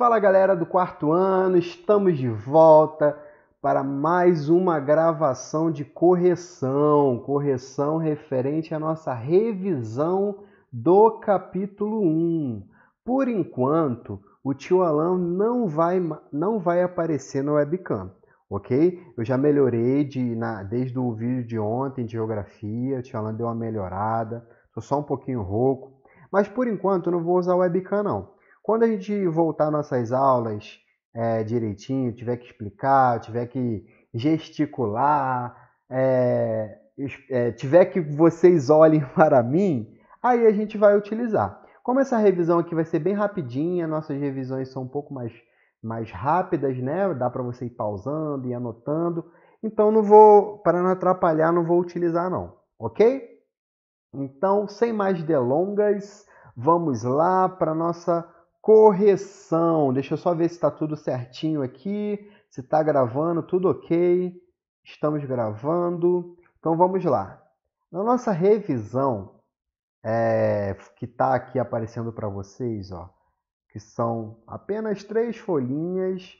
Fala galera do quarto ano, estamos de volta para mais uma gravação de correção, correção referente à nossa revisão do capítulo 1. Por enquanto, o tio Alain não vai, não vai aparecer no webcam, ok? Eu já melhorei de, na, desde o vídeo de ontem de geografia, o tio Alain deu uma melhorada, estou só um pouquinho rouco, mas por enquanto eu não vou usar o webcam não. Quando a gente voltar nossas aulas é, direitinho, tiver que explicar, tiver que gesticular, é, é, tiver que vocês olhem para mim, aí a gente vai utilizar. Como essa revisão aqui vai ser bem rapidinha, nossas revisões são um pouco mais, mais rápidas, né? Dá para você ir pausando e anotando. Então não vou, para não atrapalhar, não vou utilizar não, ok? Então, sem mais delongas, vamos lá para nossa correção. Deixa eu só ver se está tudo certinho aqui, se está gravando, tudo ok. Estamos gravando. Então vamos lá. Na nossa revisão, é, que está aqui aparecendo para vocês, ó, que são apenas três folhinhas,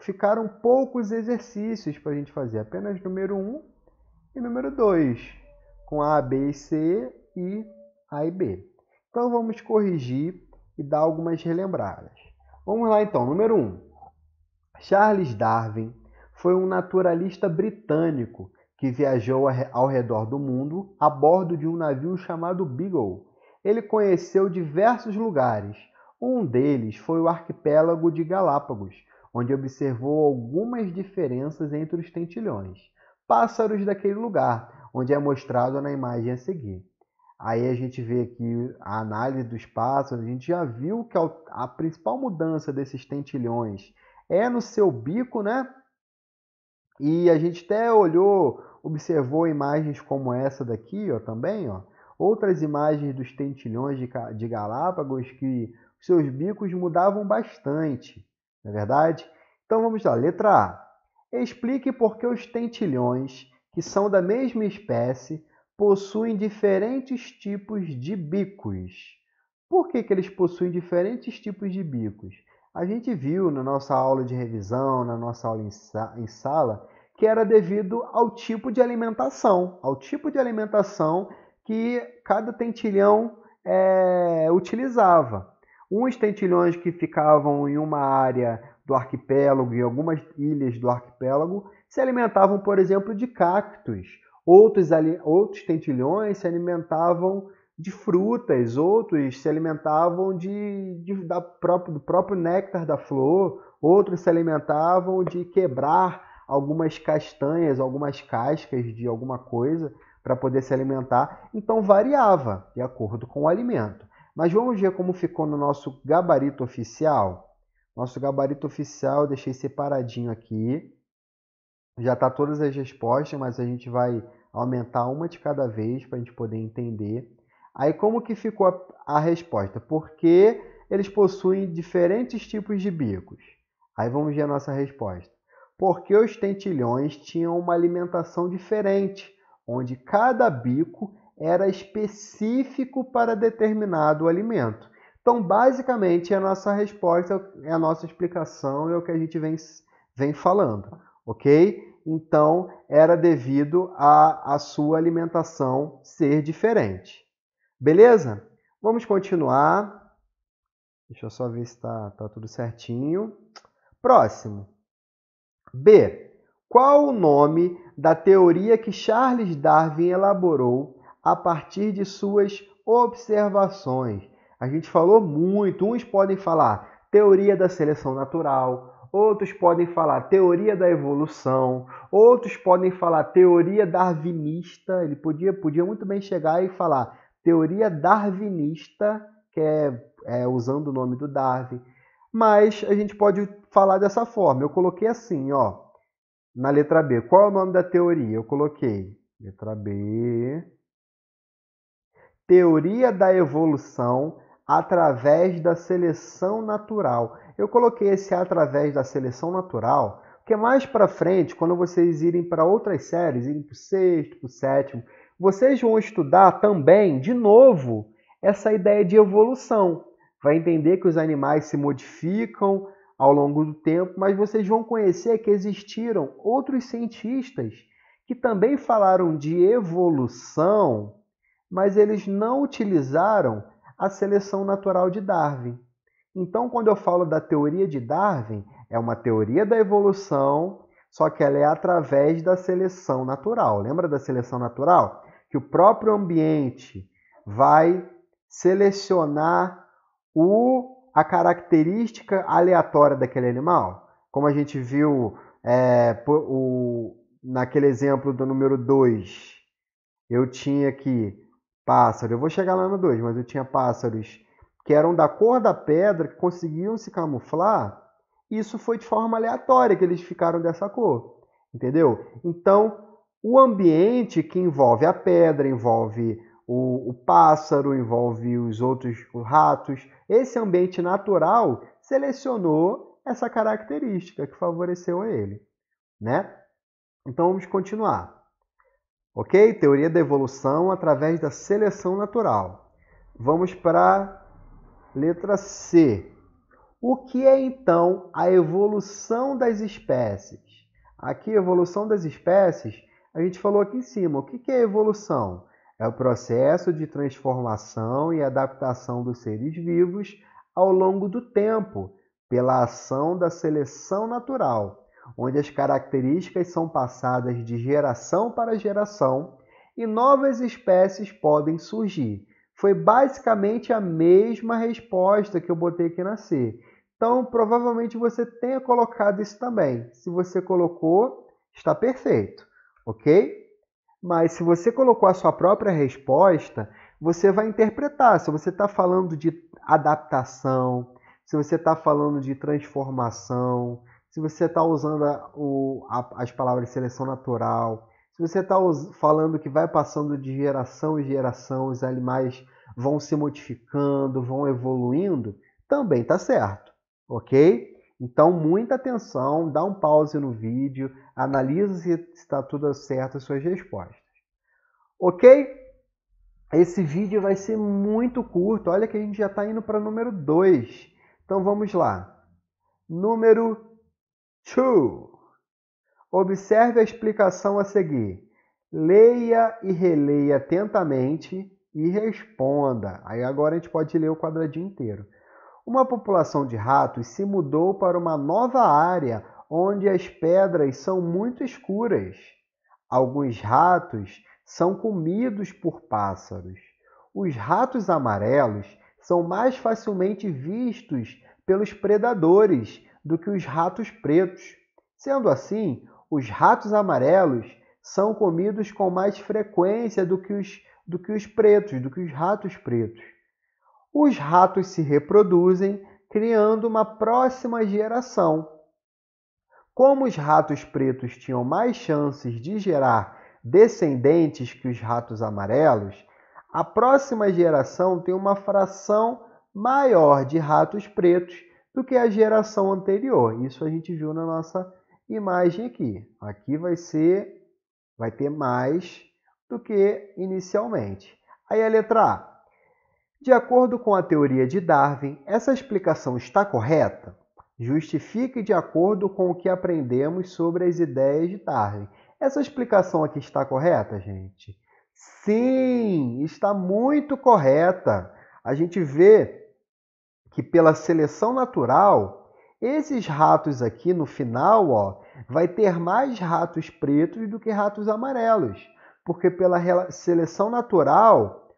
ficaram poucos exercícios para a gente fazer, apenas número 1 um e número 2, com A, B e C e A e B. Então vamos corrigir e dar algumas relembradas. Vamos lá então. Número 1. Um, Charles Darwin foi um naturalista britânico que viajou ao redor do mundo a bordo de um navio chamado Beagle. Ele conheceu diversos lugares. Um deles foi o arquipélago de Galápagos, onde observou algumas diferenças entre os tentilhões, pássaros daquele lugar, onde é mostrado na imagem a seguir. Aí a gente vê aqui a análise do espaço, a gente já viu que a principal mudança desses tentilhões é no seu bico, né? E a gente até olhou, observou imagens como essa daqui, ó, também, ó. Outras imagens dos tentilhões de, de Galápagos que seus bicos mudavam bastante, não é verdade? Então vamos lá, letra A. Explique por que os tentilhões, que são da mesma espécie, possuem diferentes tipos de bicos. Por que, que eles possuem diferentes tipos de bicos? A gente viu na nossa aula de revisão, na nossa aula em sala, que era devido ao tipo de alimentação, ao tipo de alimentação que cada tentilhão é, utilizava. Uns tentilhões que ficavam em uma área do arquipélago, em algumas ilhas do arquipélago, se alimentavam, por exemplo, de cactos. Outros, outros tentilhões se alimentavam de frutas, outros se alimentavam de, de da próprio, do próprio néctar da flor, outros se alimentavam de quebrar algumas castanhas, algumas cascas de alguma coisa para poder se alimentar. Então variava de acordo com o alimento. Mas vamos ver como ficou no nosso gabarito oficial. Nosso gabarito oficial deixei separadinho aqui. Já está todas as respostas, mas a gente vai aumentar uma de cada vez para a gente poder entender. Aí como que ficou a, a resposta? Porque eles possuem diferentes tipos de bicos. Aí vamos ver a nossa resposta. Porque os tentilhões tinham uma alimentação diferente, onde cada bico era específico para determinado alimento. Então, basicamente, a nossa resposta é a nossa explicação, é o que a gente vem, vem falando, ok? então era devido à, sua alimentação ser diferente. Beleza? Vamos continuar. Deixa eu só ver se está tá tudo certinho. Próximo. B. Qual o nome da teoria que Charles Darwin elaborou a partir de suas observações? A gente falou muito. Uns podem falar teoria da seleção natural, outros podem falar teoria da evolução, outros podem falar teoria darwinista. Ele podia, podia muito bem chegar e falar teoria darwinista, que é, é usando o nome do Darwin. Mas a gente pode falar dessa forma. Eu coloquei assim, ó, na letra B. Qual é o nome da teoria? Eu coloquei letra B. Teoria da evolução através da seleção natural. Eu coloquei esse através da seleção natural, porque mais para frente, quando vocês irem para outras séries, irem para o sexto, para o sétimo, vocês vão estudar também, de novo, essa ideia de evolução. Vai entender que os animais se modificam ao longo do tempo, mas vocês vão conhecer que existiram outros cientistas que também falaram de evolução, mas eles não utilizaram a seleção natural de Darwin. Então, quando eu falo da teoria de Darwin, é uma teoria da evolução, só que ela é através da seleção natural. Lembra da seleção natural? Que o próprio ambiente vai selecionar o, a característica aleatória daquele animal. Como a gente viu é, o, naquele exemplo do número 2, eu tinha aqui pássaro. Eu vou chegar lá no 2, mas eu tinha pássaros que eram da cor da pedra, que conseguiam se camuflar, isso foi de forma aleatória que eles ficaram dessa cor, entendeu? Então, o ambiente que envolve a pedra, envolve o, o pássaro, envolve os outros os ratos, esse ambiente natural selecionou essa característica que favoreceu a ele, né? Então vamos continuar. OK? Teoria da evolução através da seleção natural. Vamos para Letra C. O que é então a evolução das espécies? Aqui, evolução das espécies, a gente falou aqui em cima. O que é evolução? É o processo de transformação e adaptação dos seres vivos ao longo do tempo, pela ação da seleção natural, onde as características são passadas de geração para geração e novas espécies podem surgir, foi basicamente a mesma resposta que eu botei aqui na C. Então, provavelmente você tenha colocado isso também. Se você colocou, está perfeito, ok? Mas se você colocou a sua própria resposta, você vai interpretar. Se você está falando de adaptação, se você está falando de transformação, se você está usando a, o, a, as palavras seleção natural, se você está falando que vai passando de geração em geração, os animais vão se modificando, vão evoluindo, também está certo, ok? Então, muita atenção, dá um pause no vídeo, analisa se está tudo certo as suas respostas. Ok? Esse vídeo vai ser muito curto, olha que a gente já está indo para o número 2. Então, vamos lá. Número 2. Observe a explicação a seguir. Leia e releia atentamente e responda. Aí agora a gente pode ler o quadradinho inteiro. Uma população de ratos se mudou para uma nova área onde as pedras são muito escuras. Alguns ratos são comidos por pássaros. Os ratos amarelos são mais facilmente vistos pelos predadores do que os ratos pretos. Sendo assim, os ratos amarelos são comidos com mais frequência do que os, do que os pretos, do que os ratos pretos. Os ratos se reproduzem, criando uma próxima geração. Como os ratos pretos tinham mais chances de gerar descendentes que os ratos amarelos, a próxima geração tem uma fração maior de ratos pretos do que a geração anterior. Isso a gente viu na nossa imagem aqui. Aqui vai ser, vai ter mais do que inicialmente. Aí a letra A. De acordo com a teoria de Darwin, essa explicação está correta? Justifique de acordo com o que aprendemos sobre as ideias de Darwin. Essa explicação aqui está correta, gente? Sim, está muito correta. A gente vê que pela seleção natural, esses ratos aqui no final, ó, vai ter mais ratos pretos do que ratos amarelos, porque pela seleção natural,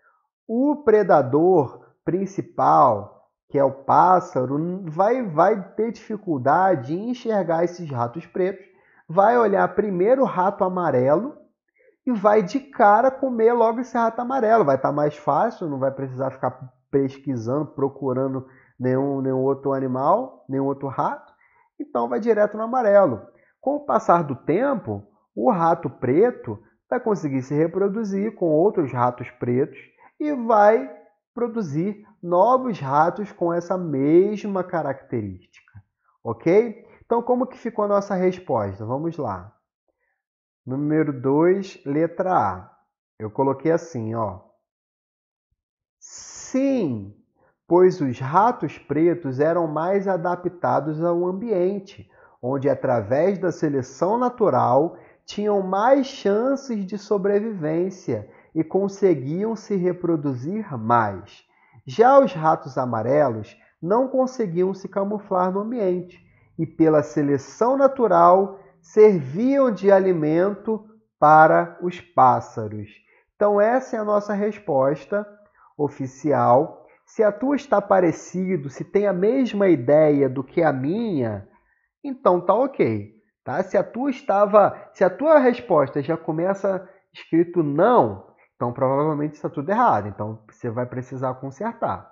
o predador principal, que é o pássaro, vai, vai ter dificuldade em enxergar esses ratos pretos, vai olhar primeiro o rato amarelo e vai de cara comer logo esse rato amarelo. Vai estar tá mais fácil, não vai precisar ficar pesquisando, procurando nenhum, nenhum outro animal, nenhum outro rato, então vai direto no amarelo. Com o passar do tempo, o rato preto vai conseguir se reproduzir com outros ratos pretos e vai produzir novos ratos com essa mesma característica, ok? Então, como que ficou a nossa resposta? Vamos lá. Número 2, letra A. Eu coloquei assim, ó. Sim, pois os ratos pretos eram mais adaptados ao ambiente, onde, através da seleção natural, tinham mais chances de sobrevivência e conseguiam se reproduzir mais. Já os ratos amarelos não conseguiam se camuflar no ambiente e, pela seleção natural, serviam de alimento para os pássaros. Então, essa é a nossa resposta oficial se a tua está parecido, se tem a mesma ideia do que a minha, então tá ok, tá? Se a tua estava, se a tua resposta já começa escrito não, então provavelmente está tudo errado, então você vai precisar consertar.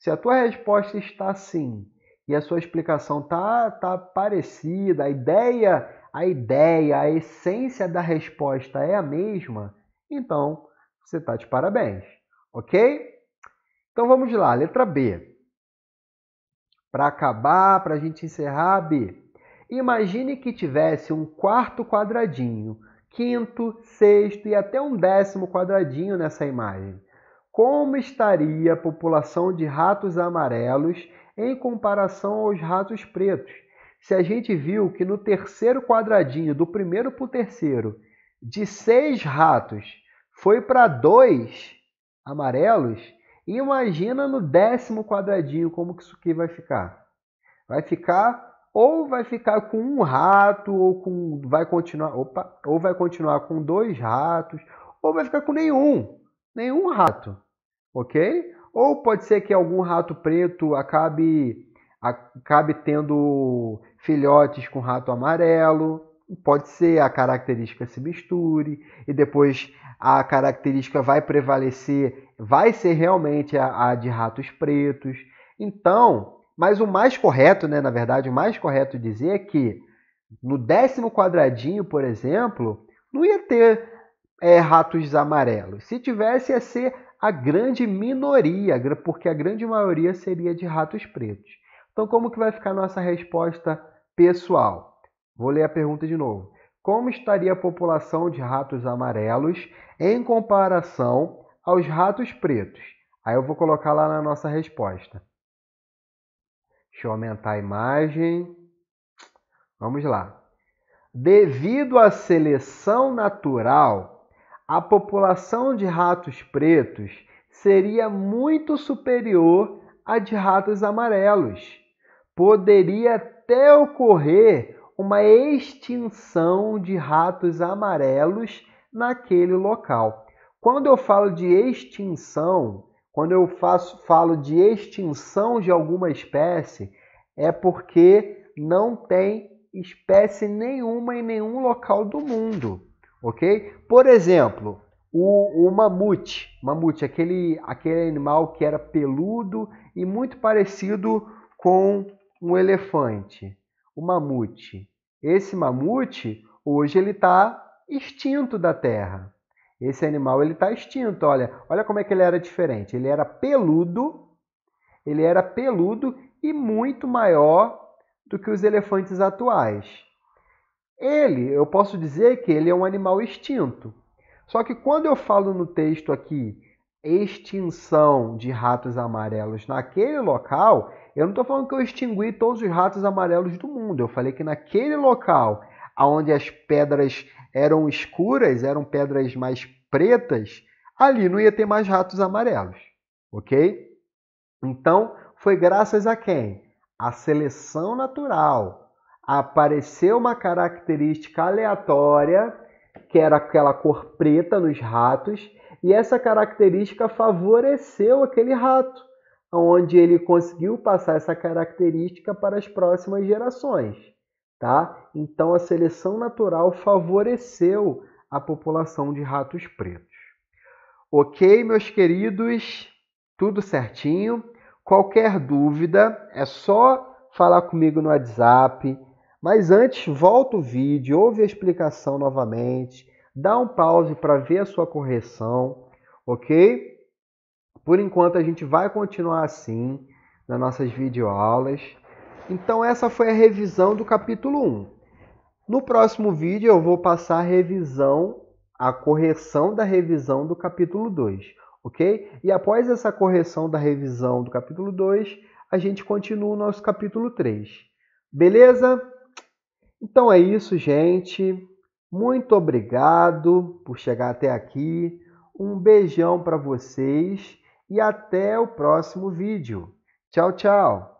Se a tua resposta está sim e a sua explicação tá tá parecida, a ideia, a ideia, a essência da resposta é a mesma, então você tá de parabéns, ok? Então vamos lá, letra B. Para acabar, para a gente encerrar, B. Imagine que tivesse um quarto quadradinho, quinto, sexto e até um décimo quadradinho nessa imagem. Como estaria a população de ratos amarelos em comparação aos ratos pretos? Se a gente viu que no terceiro quadradinho, do primeiro para o terceiro, de seis ratos foi para dois amarelos, Imagina no décimo quadradinho como que isso aqui vai ficar. Vai ficar ou vai ficar com um rato ou com vai continuar, opa, ou vai continuar com dois ratos, ou vai ficar com nenhum, nenhum rato. OK? Ou pode ser que algum rato preto acabe acabe tendo filhotes com rato amarelo, pode ser a característica se misture e depois a característica vai prevalecer, vai ser realmente a, a de ratos pretos. Então, mas o mais correto, né, na verdade, o mais correto dizer é que no décimo quadradinho, por exemplo, não ia ter é, ratos amarelos. Se tivesse, ia ser a grande minoria, porque a grande maioria seria de ratos pretos. Então, como que vai ficar a nossa resposta pessoal? Vou ler a pergunta de novo como estaria a população de ratos amarelos em comparação aos ratos pretos? Aí eu vou colocar lá na nossa resposta. Deixa eu aumentar a imagem. Vamos lá. Devido à seleção natural, a população de ratos pretos seria muito superior à de ratos amarelos. Poderia até ocorrer uma extinção de ratos amarelos naquele local. Quando eu falo de extinção, quando eu faço, falo de extinção de alguma espécie, é porque não tem espécie nenhuma em nenhum local do mundo, ok? Por exemplo, o, o mamute, mamute, aquele, aquele animal que era peludo e muito parecido com um elefante o mamute. Esse mamute, hoje, ele está extinto da Terra. Esse animal ele está extinto. Olha, olha como é que ele era diferente. Ele era peludo, ele era peludo e muito maior do que os elefantes atuais. Ele, eu posso dizer que ele é um animal extinto. Só que quando eu falo no texto aqui extinção de ratos amarelos naquele local, eu não estou falando que eu extingui todos os ratos amarelos do mundo. Eu falei que naquele local, onde as pedras eram escuras, eram pedras mais pretas, ali não ia ter mais ratos amarelos, ok? Então, foi graças a quem? A seleção natural. Apareceu uma característica aleatória, que era aquela cor preta nos ratos, e essa característica favoreceu aquele rato, onde ele conseguiu passar essa característica para as próximas gerações. Tá? Então a seleção natural favoreceu a população de ratos pretos. Ok, meus queridos? Tudo certinho? Qualquer dúvida é só falar comigo no WhatsApp. Mas antes, volta o vídeo, ouve a explicação novamente Dá um pause para ver a sua correção, ok? Por enquanto a gente vai continuar assim nas nossas videoaulas. Então essa foi a revisão do capítulo 1. No próximo vídeo eu vou passar a revisão, a correção da revisão do capítulo 2, ok? E após essa correção da revisão do capítulo 2, a gente continua o nosso capítulo 3. Beleza? Então é isso, gente. Muito obrigado por chegar até aqui. Um beijão para vocês e até o próximo vídeo. Tchau, tchau!